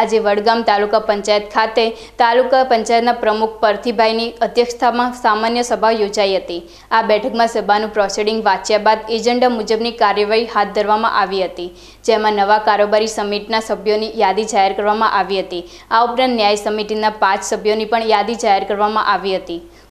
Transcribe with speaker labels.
Speaker 1: આજે વડગામ તાલુકા પંચાયત ખાતે તાલુકા પંચાયતના પ્રમુખ પરથીભાઈની અધ્યક્ષતામાં સામાન્ય સભા યોજાઈ હતી આ બેઠકમાં સભાનું પ્રોસિડિંગ વાંચ્યા બાદ એજન્ડા મુજબની કાર્યવાહી હાથ ધરવામાં આવી હતી જેમાં નવા કારોબારી સમિટના સભ્યોની યાદી જાહેર કરવામાં આવી હતી આ ઉપરાંત ન્યાય સમિતિના પાંચ સભ્યોની પણ યાદી જાહેર કરવામાં આવી હતી